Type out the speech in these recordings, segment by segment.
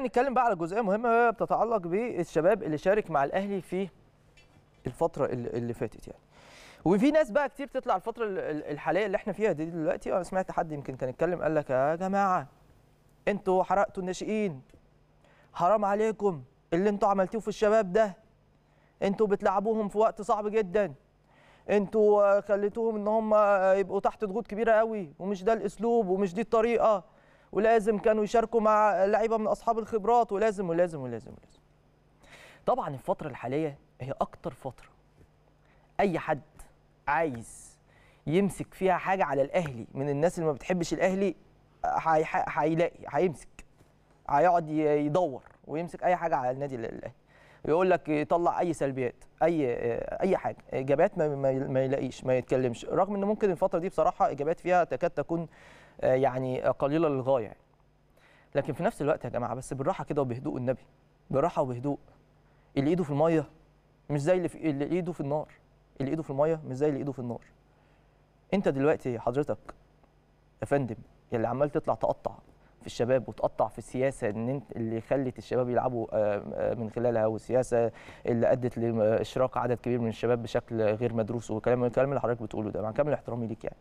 نتكلم بقى على جزئيه مهمه بتتعلق بالشباب اللي شارك مع الاهلي في الفتره اللي فاتت يعني وفي ناس بقى كتير تطلع الفتره الحاليه اللي احنا فيها دي دلوقتي انا سمعت حد يمكن كان اتكلم قال لك يا جماعه انتوا حرقتوا الناشئين حرام عليكم اللي انتوا عملتوه في الشباب ده انتوا بتلعبوهم في وقت صعب جدا انتوا خليتوهم ان هم يبقوا تحت ضغوط كبيره قوي ومش ده الاسلوب ومش دي الطريقه ولازم كانوا يشاركوا مع لعيبه من اصحاب الخبرات ولازم ولازم ولازم ولازم طبعا الفتره الحاليه هي اكتر فتره اي حد عايز يمسك فيها حاجه على الاهلي من الناس اللي ما بتحبش الاهلي هيلاقي هيمسك هيقعد يدور ويمسك اي حاجه على النادي الاهلي يقول لك يطلع اي سلبيات اي اي حاجه اجابات ما, ما يلاقيش ما يتكلمش رغم ان ممكن الفتره دي بصراحه اجابات فيها تكاد تكون آه، يعني قليله للغايه يعني. لكن في نفس الوقت يا جماعه بس بالراحه كده وبهدوء النبي بالراحه وبهدوء اللي ايده في الميه مش زي اللي, في اللي ايده في النار اللي ايده في الميه مش زي اللي ايده في النار انت دلوقتي حضرتك يا فندم اللي عمال تطلع تقطع الشباب وتقطع في السياسه ان اللي خلت الشباب يلعبوا آه، آه، من خلالها والسياسه اللي ادت لاشراق عدد كبير من الشباب بشكل غير مدروس والكلام الكلام اللي حضرتك بتقوله ده مع كامل احترامي ليك يعني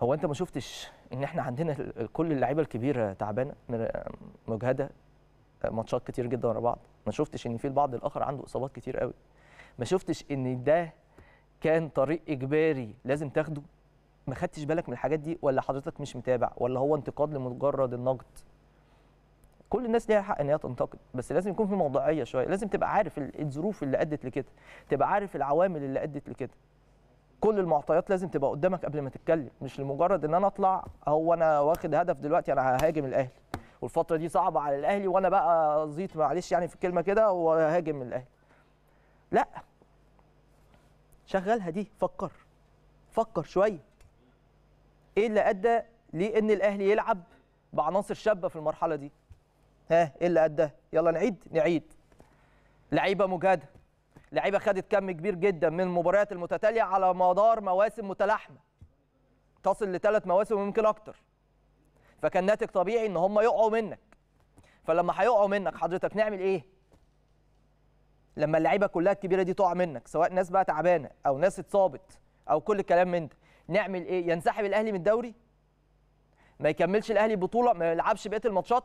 هو انت ما شفتش ان احنا عندنا كل اللعيبه الكبيره تعبانه آه، مجهده ماتشات كتير جدا ورا بعض ما شفتش ان في البعض الاخر عنده اصابات كتير قوي ما شفتش ان ده كان طريق اجباري لازم تاخده ما خدتش بالك من الحاجات دي ولا حضرتك مش متابع ولا هو انتقاد لمجرد النقد كل الناس ليها حق ان هي تنتقد بس لازم يكون في موضوعيه شويه لازم تبقى عارف الظروف اللي ادت لكده تبقى عارف العوامل اللي ادت لكده كل المعطيات لازم تبقى قدامك قبل ما تتكلم مش لمجرد ان انا اطلع هو انا واخد هدف دلوقتي انا ههاجم الاهلي والفتره دي صعبه على الاهلي وانا بقى زيط معلش يعني في الكلمه كده وهاجم الاهلي لا شغلها دي فكر فكر شويه ايه اللي ادى لان الاهلي يلعب بعناصر شابه في المرحله دي ها ايه اللي ادى يلا نعيد نعيد لعيبه مجهده لعيبه خدت كم كبير جدا من المباريات المتتاليه على مدار مواسم متلاحمه تصل لثلاث مواسم ويمكن اكتر فكان ناتج طبيعي ان هم يقعوا منك فلما هيقعوا منك حضرتك نعمل ايه لما اللعيبه كلها الكبيره دي تقع منك سواء ناس بقى تعبانه او ناس اتصابت او كل الكلام من ده نعمل ايه ينسحب الاهلي من الدوري ما يكملش الاهلي بطوله ما يلعبش بقيه الماتشات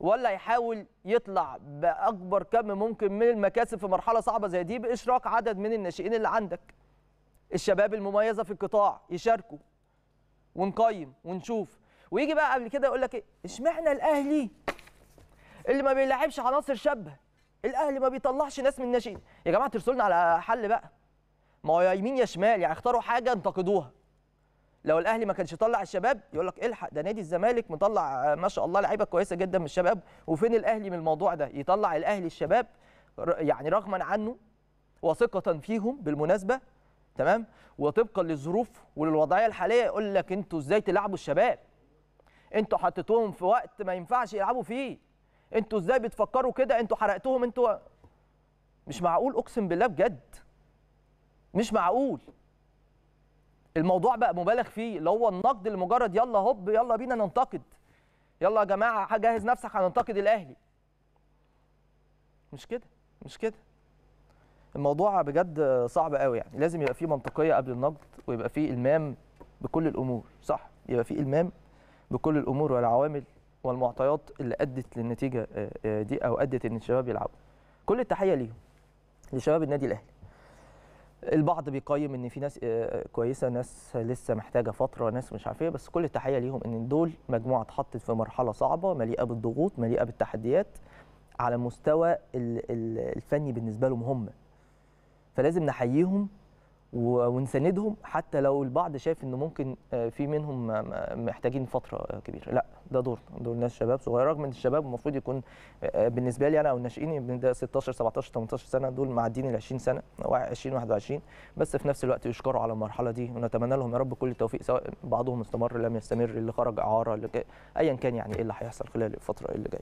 ولا يحاول يطلع باكبر كم ممكن من المكاسب في مرحله صعبه زي دي باشراك عدد من الناشئين اللي عندك الشباب المميزه في القطاع يشاركوا ونقيم ونشوف ويجي بقى قبل كده يقول لك ايه اشمعنى الاهلي اللي ما بيلعبش عناصر شابه الاهلي ما بيطلعش ناس من الناشئين يا جماعه ترسلنا على حل بقى ما هو يا يمين يا شمال يعني اختاروا حاجه انتقدوها لو الاهلي ما كانش طلع الشباب يقول لك الحق ده نادي الزمالك مطلع آه، ما شاء الله لعيبه كويسه جدا من الشباب وفين الاهلي من الموضوع ده يطلع الاهلي الشباب يعني رغما عنه وثقه فيهم بالمناسبه تمام وطبقا للظروف وللوضعيه الحاليه يقول لك انتوا ازاي تلعبوا الشباب انتوا حطيتوهم في وقت ما ينفعش يلعبوا فيه انتوا ازاي بتفكروا كده انتوا حرقتوهم انتوا مش معقول اقسم بالله بجد مش معقول الموضوع بقى مبالغ فيه اللي هو النقد لمجرد يلا هوب يلا بينا ننتقد يلا يا جماعه جهز نفسك هننتقد الاهلي مش كده مش كده الموضوع بجد صعب قوي يعني لازم يبقى فيه منطقيه قبل النقد ويبقى فيه المام بكل الامور صح يبقى فيه المام بكل الامور والعوامل والمعطيات اللي ادت للنتيجه آه، آه، دي او ادت ان الشباب يلعبوا كل التحيه ليهم لشباب النادي الاهلي البعض بيقيم ان في ناس آه، كويسه ناس لسه محتاجه فتره ناس مش عارفه إيه، بس كل التحيه ليهم ان دول مجموعه اتحطت في مرحله صعبه مليئه بالضغوط مليئه بالتحديات على مستوى الفني بالنسبه لهم هم فلازم نحييهم ونساندهم حتى لو البعض شايف ان ممكن آه، في منهم آه، محتاجين فتره آه، كبيره لا ده دور دور ناس شباب صغيره رغم ان الشباب المفروض يكون بالنسبه لي انا او الناشئين ده 16 17 18 سنه دول معديين ال 20 سنه 20 21 بس في نفس الوقت يشكروا على المرحله دي ونتمنى لهم يا رب كل التوفيق سواء بعضهم استمر لم يستمر اللي خرج اعاره اللي ايا كان يعني ايه اللي هيحصل خلال الفتره اللي جايه